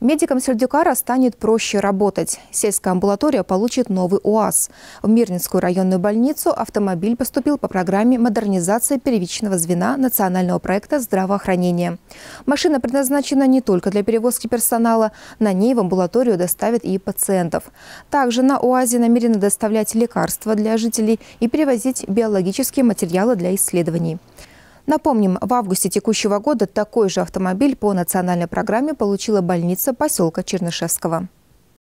Медикам Сердюкара станет проще работать. Сельская амбулатория получит новый УАЗ. В Мирнинскую районную больницу автомобиль поступил по программе модернизации первичного звена национального проекта здравоохранения. Машина предназначена не только для перевозки персонала, на ней в амбулаторию доставят и пациентов. Также на УАЗе намерены доставлять лекарства для жителей и перевозить биологические материалы для исследований. Напомним, в августе текущего года такой же автомобиль по национальной программе получила больница поселка Чернышевского.